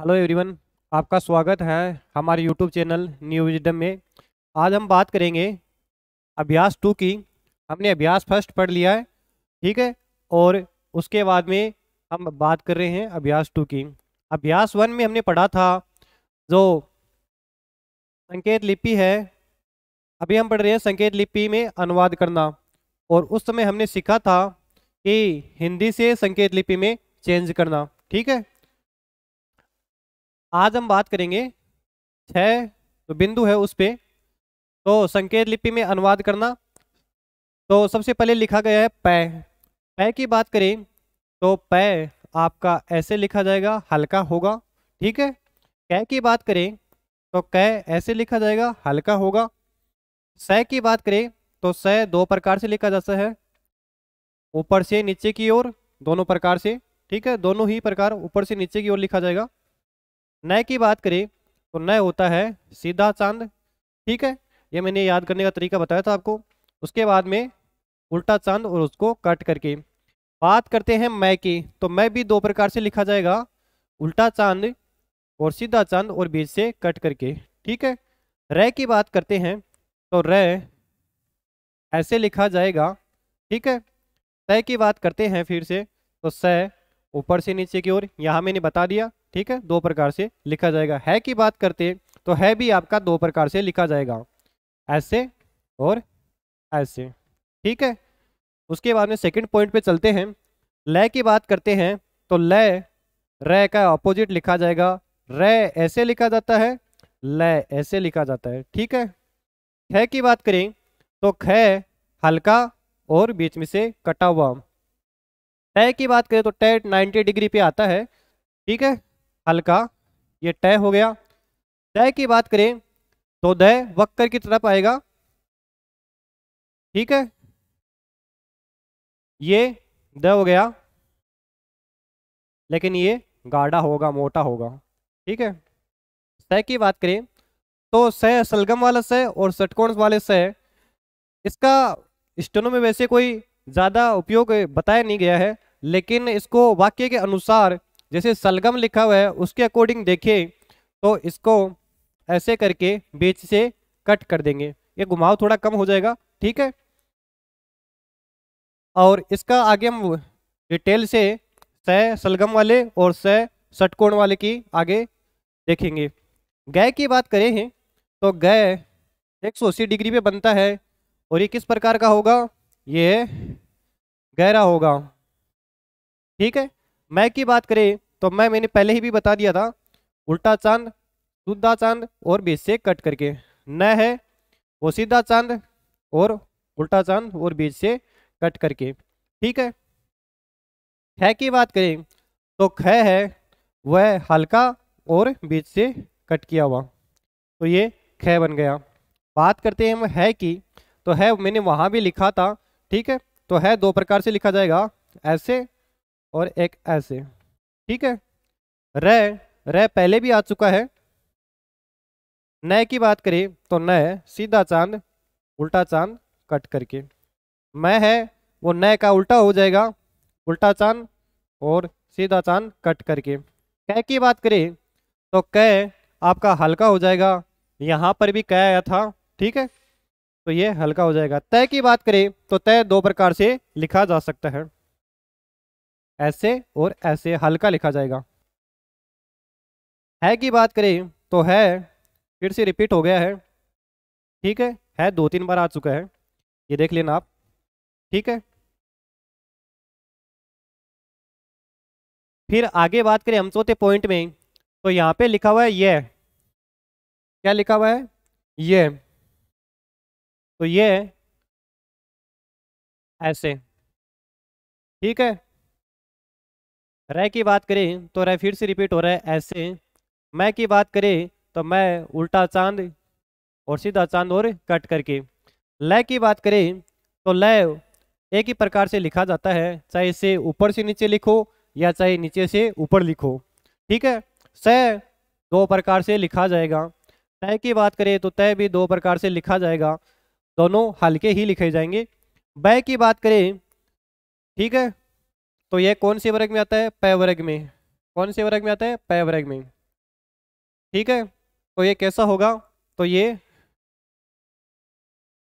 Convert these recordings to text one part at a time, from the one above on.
hello everyone आपका स्वागत है हमारे यूट्यूब चैनल न्यू विजडम में आज हम बात करेंगे अभ्यास टू की हमने अभ्यास फर्स्ट पढ़ लिया है ठीक है और उसके बाद में हम बात कर रहे हैं अभ्यास टू की अभ्यास वन में हमने पढ़ा था जो संकेत लिपि है अभी हम पढ़ रहे हैं संकेत लिपि में अनुवाद करना और उस समय हमने सीखा था कि हिंदी से संकेत लिपि में चेंज करना ठीक है आज हम बात करेंगे छह जो बिंदु है उस पर तो संकेत लिपि में अनुवाद करना तो सबसे पहले लिखा गया है पै पै की बात करें तो पै आपका ऐसे लिखा जाएगा हल्का होगा ठीक है कै की बात करें तो कै ऐसे लिखा जाएगा हल्का होगा स की बात करें तो सह दो प्रकार से लिखा जाता है ऊपर से नीचे की ओर दोनों प्रकार से ठीक है दोनों ही प्रकार ऊपर से नीचे की ओर लिखा जाएगा नए की बात करें तो नए होता है सीधा चांद ठीक है ये मैंने याद करने का तरीका बताया था आपको उसके बाद में उल्टा चांद और उसको कट करके बात करते हैं मैं की तो मैं भी दो प्रकार से लिखा जाएगा उल्टा चांद और सीधा चांद और बीच से कट करके ठीक है र की बात करते हैं तो रह ऐसे लिखा जाएगा ठीक है तय की बात करते हैं फिर से तो स ऊपर से नीचे की ओर यहाँ मैंने बता दिया ठीक है दो प्रकार से लिखा जाएगा है की बात करते तो है भी आपका दो प्रकार से लिखा जाएगा ऐसे और ऐसे ठीक है उसके बाद में सेकंड पॉइंट पे चलते हैं लय की बात करते हैं तो लय र का ऑपोजिट लिखा जाएगा र ऐसे लिखा जाता है लय ऐसे लिखा जाता है ठीक है ख की बात करें तो ख हल्का और बीच में से कटा हुआ तय की बात करें तो टय 90 डिग्री पे आता है ठीक है हल्का ये टय हो गया दय की बात करें तो दय वक्कर की तरफ आएगा ठीक है ये दय हो गया लेकिन ये गाढ़ा होगा मोटा होगा ठीक है सह की बात करें तो सह सलगम वाला सह और सटकोण वाले सह इसका स्टेनो में वैसे कोई ज़्यादा उपयोग बताया नहीं गया है लेकिन इसको वाक्य के अनुसार जैसे सलगम लिखा हुआ है उसके अकॉर्डिंग देखें तो इसको ऐसे करके बीच से कट कर देंगे ये घुमाव थोड़ा कम हो जाएगा ठीक है और इसका आगे हम डिटेल से सह सलगम वाले और सह षटकोण वाले की आगे देखेंगे गय की बात करें हैं तो गय एक सौ अस्सी डिग्री पे बनता है और ये किस प्रकार का होगा ये गहरा होगा ठीक है मैं की बात करें तो मैं मैंने पहले ही भी बता दिया था उल्टा चांद सुधा चांद और बीच से कट करके न है वो सीधा चांद और उल्टा चांद और बीच से कट करके ठीक है ख की बात करें तो ख है वह हल्का और बीच से कट किया हुआ तो ये ख बन गया बात करते हैं हम है की तो है मैंने वहाँ भी लिखा था ठीक है तो है दो प्रकार से लिखा जाएगा ऐसे और एक ऐसे ठीक है रे रे पहले भी आ चुका है नए की बात करें तो नए सीधा चांद उल्टा चांद कट करके मैं है वो नए का उल्टा हो जाएगा उल्टा चांद और सीधा चांद कट करके कह की बात करें तो कह आपका हल्का हो जाएगा यहाँ पर भी कह आया था ठीक है तो ये हल्का हो जाएगा तय की बात करें तो तय दो प्रकार से लिखा जा सकता है ऐसे और ऐसे हल्का लिखा जाएगा है की बात करें तो है फिर से रिपीट हो गया है ठीक है है दो तीन बार आ चुका है ये देख लेना आप ठीक है फिर आगे बात करें हम चौथे पॉइंट में तो यहाँ पे लिखा हुआ है ये क्या लिखा हुआ है ये तो ये ऐसे ठीक है रह की बात करें तो रह फिर से रिपीट हो रहा है ऐसे मैं की बात करें तो मैं उल्टा चांद और सीधा चांद और कट करके लय की बात करें तो लय एक ही प्रकार से लिखा जाता है चाहे इसे ऊपर से नीचे लिखो या चाहे नीचे से ऊपर लिखो ठीक है सह दो प्रकार से लिखा जाएगा तय की बात करें तो तय भी दो प्रकार से लिखा जाएगा दोनों हल्के ही लिखे जाएंगे बै की बात करें ठीक है तो ये कौन से वर्ग में आता है पै वर्ग में कौन से वर्ग में आता है पै वर्ग में ठीक है तो ये कैसा होगा तो ये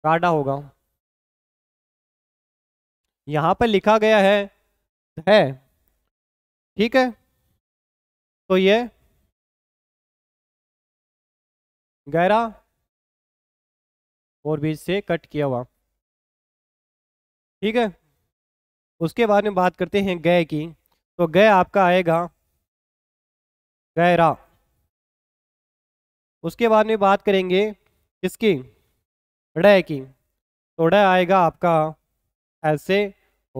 गाढ़ा होगा यहां पर लिखा गया है है ठीक है तो ये गहरा और बीच से कट किया हुआ ठीक है उसके बाद में बात करते हैं गय की तो गय आपका आएगा गैरा उसके बाद में बात करेंगे किसकी ड की तो डय आएगा आपका ऐसे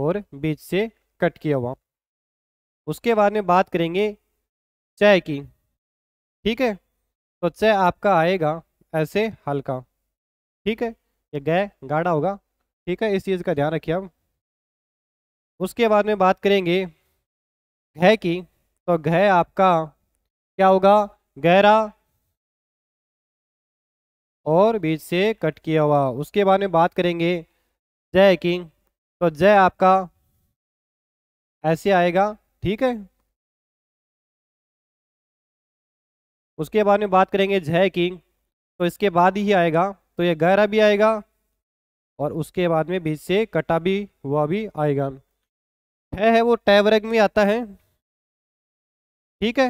और बीच से कट किया हुआ उसके बाद में बात करेंगे चय की ठीक है तो चय आपका आएगा ऐसे हल्का ठीक है ये गय गाढ़ा होगा ठीक है इस चीज़ का ध्यान रखिए आप उसके बाद में बात करेंगे घय की तो घय आपका क्या होगा गहरा और बीच से कट किया हुआ उसके बाद में बात करेंगे जय की तो जय आपका ऐसे आएगा ठीक है उसके बाद में बात करेंगे जय की तो इसके बाद ही आएगा तो ये गहरा भी आएगा और उसके बाद में बीच से कटा भी हुआ भी आएगा है है वो टैबरेग में आता है ठीक है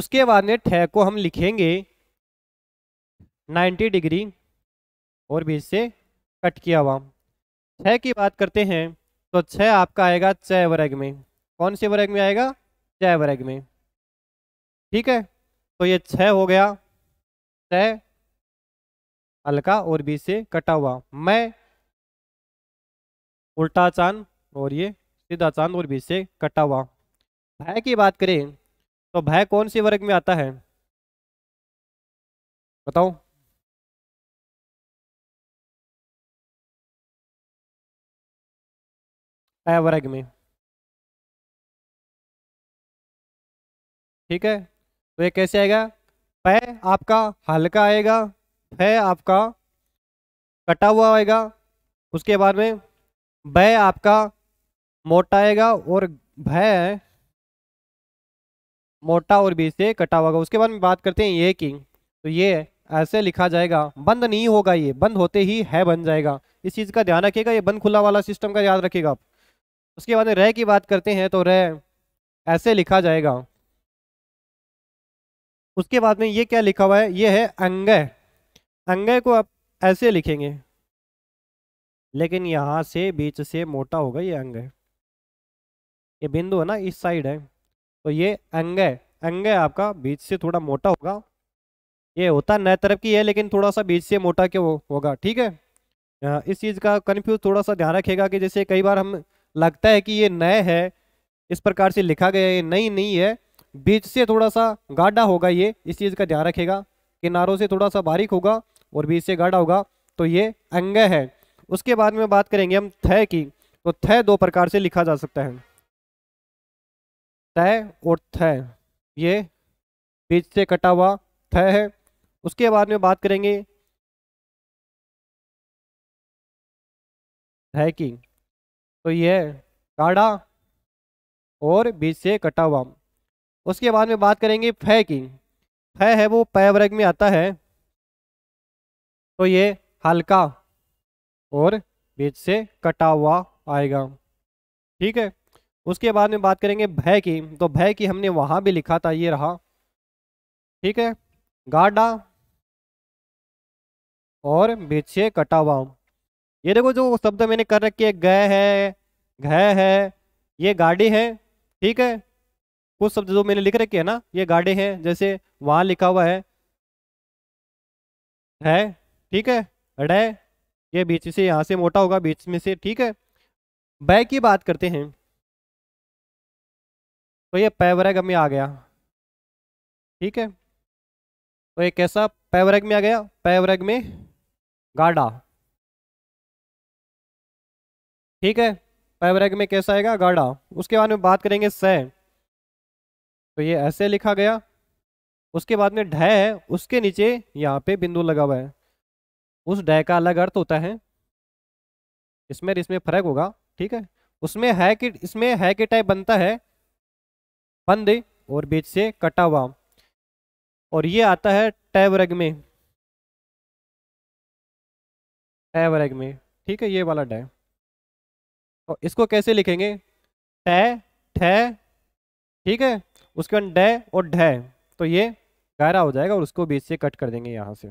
उसके बाद में ठे को हम लिखेंगे 90 डिग्री और भी से कट किया हुआ छः की बात करते हैं तो छः आपका आएगा चय वर्ग में कौन से वर्ग में आएगा चय वर्ग में ठीक है तो ये छः हो गया छः हल्का और बीच से कटा हुआ मैं उल्टा चांद और ये सीधा चांद और बीच से कटा हुआ भय की बात करें तो भय कौन से वर्ग में आता है बताओ अ वर्ग में ठीक है तो ये कैसे आएगा प आपका हल्का आएगा फ आपका कटा हुआ आएगा उसके बाद में ब आपका मोटाएगा और भय मोटा और बीच से कटा हुआ उसके बाद में बात करते हैं ये की तो ये ऐसे लिखा जाएगा बंद नहीं होगा ये बंद होते ही है बन जाएगा इस चीज़ का ध्यान रखिएगा ये बंद खुला वाला सिस्टम का याद रखिएगा आप उसके बाद रह की बात करते हैं तो रह ऐसे लिखा जाएगा उसके बाद में ये क्या लिखा हुआ है ये है अंग अंग को आप ऐसे लिखेंगे लेकिन यहाँ से बीच से मोटा होगा ये है ये बिंदु है ना इस साइड है तो ये अंग है अंग है आपका बीच से थोड़ा मोटा होगा ये होता है नए तरफ की है लेकिन थोड़ा सा बीच से मोटा क्यों होगा ठीक है इस चीज़ का कन्फ्यूज थोड़ा सा ध्यान रखेगा कि जैसे कई बार हम लगता है कि ये नए है इस प्रकार से लिखा गया है ये नई नहीं है बीच से थोड़ा सा गाढ़ा होगा ये इस चीज़ का ध्यान रखेगा किनारों से थोड़ा सा बारीक होगा और बीच से गाढ़ा होगा तो ये अंग है उसके बाद में बात करेंगे हम थे की तो थे दो प्रकार से लिखा जा सकता है तय और थय ये बीच से कटा हुआ थय है उसके बाद में बात करेंगे थय की तो ये काढ़ा और बीच से कटा हुआ उसके बाद में बात करेंगे फय की फय है वो पय वर्ग में आता है तो ये हल्का और बीच से कटा हुआ आएगा ठीक है उसके बाद में बात करेंगे भय की तो भय की हमने वहाँ भी लिखा था ये रहा ठीक है गाडा और बेचे कटावा ये देखो जो शब्द मैंने कर रखे है गय है घय है ये गाड़ी है ठीक है कुछ शब्द जो मैंने लिख रखे है ना ये गाड़ी हैं जैसे वहाँ लिखा हुआ है है ठीक है अड़े ये बीच से यहाँ से मोटा होगा बीच में से ठीक है बै की बात करते हैं तो ये पैवरेग में आ गया ठीक है तो ये कैसा पैवरेग में आ गया पैवरेग में गाढ़ा ठीक है पैवरेग में कैसा आएगा गाढ़ा उसके बाद में बात करेंगे सह तो ये ऐसे लिखा गया उसके बाद में ढय है उसके नीचे यहाँ पे बिंदु लगा हुआ है उस ढय का अलग अर्थ होता है इसमें इसमें फर्क होगा ठीक है उसमें है कि इसमें है कि टाइप बनता है फंदे और बीच से कटा हुआ और ये आता है टैवरग में टैवरग में ठीक है ये वाला डै और इसको कैसे लिखेंगे टै ठै ठीक है उसके बाद डै और ढै तो ये गहरा हो जाएगा और उसको बीच से कट कर देंगे यहाँ से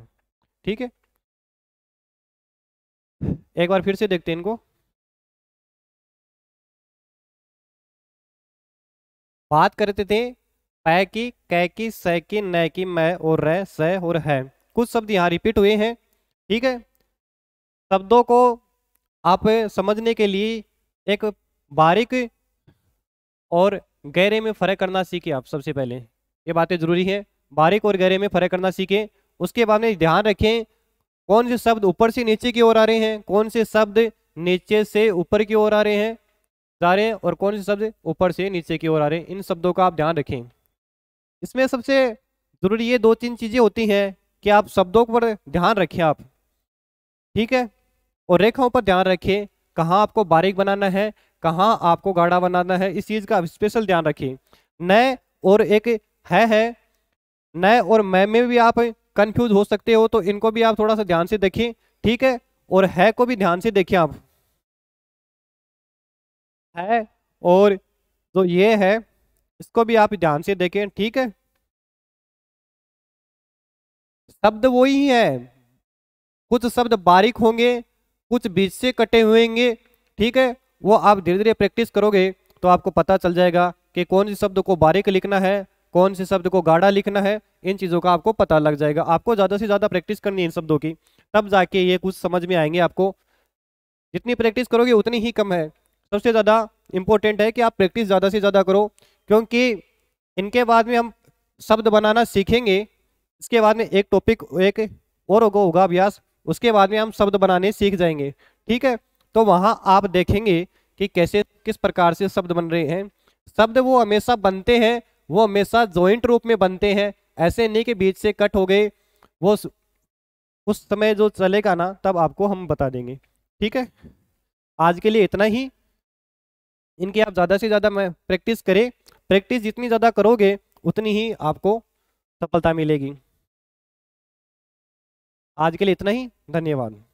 ठीक है एक बार फिर से देखते हैं इनको बात करते थे पै की कै की स की न की मै और रह स और है कुछ शब्द यहाँ रिपीट हुए हैं ठीक है शब्दों को आप समझने के लिए एक बारीक और गहरे में फर्क करना सीखे आप सबसे पहले ये बातें जरूरी है बारीक और गहरे में फर्क करना सीखें उसके बाद में ध्यान रखें कौन से शब्द ऊपर से नीचे की ओर आ रहे हैं कौन से शब्द नीचे से ऊपर की ओर आ रहे हैं जा रहे हैं और कौन से शब्द ऊपर से नीचे की ओर आ रहे हैं इन शब्दों का आप ध्यान रखें इसमें सबसे ज़रूरी ये दो तीन चीज़ें होती हैं कि आप शब्दों पर ध्यान रखें आप ठीक है और रेखाओं पर ध्यान रखें कहाँ आपको बारीक बनाना है कहाँ आपको गाढ़ा बनाना है इस चीज़ का आप स्पेशल ध्यान रखें नए और एक है है नए और मैं में भी आप कंफ्यूज हो सकते हो तो इनको भी आप थोड़ा सा ध्यान से देखें ठीक है और है को भी ध्यान से देखें आप है और जो ये है इसको भी आप ध्यान से देखें ठीक है शब्द वही है कुछ शब्द बारीक होंगे कुछ बीच से कटे हुएंगे ठीक है वो आप धीरे धीरे प्रैक्टिस करोगे तो आपको पता चल जाएगा कि कौन से शब्द को बारीक लिखना है कौन से शब्द को गाढ़ा लिखना है इन चीज़ों का आपको पता लग जाएगा आपको ज़्यादा से ज़्यादा प्रैक्टिस करनी है इन शब्दों की तब जाके ये कुछ समझ में आएंगे आपको जितनी प्रैक्टिस करोगे उतनी ही कम है सबसे ज़्यादा इम्पोर्टेंट है कि आप प्रैक्टिस ज़्यादा से ज़्यादा करो क्योंकि इनके बाद में हम शब्द बनाना सीखेंगे इसके बाद में एक टॉपिक एक और होगा होगा अभ्यास उसके बाद में हम शब्द बनाने सीख जाएंगे ठीक है तो वहाँ आप देखेंगे कि कैसे किस प्रकार से शब्द बन रहे हैं शब्द वो हमेशा बनते हैं वो हमेशा जॉइंट रूप में बनते हैं ऐसे नहीं कि बीच से कट हो गए वो उस समय जो चलेगा ना तब आपको हम बता देंगे ठीक है आज के लिए इतना ही इनकी आप ज़्यादा से ज़्यादा प्रैक्टिस करें प्रैक्टिस जितनी ज़्यादा करोगे उतनी ही आपको सफलता मिलेगी आज के लिए इतना ही धन्यवाद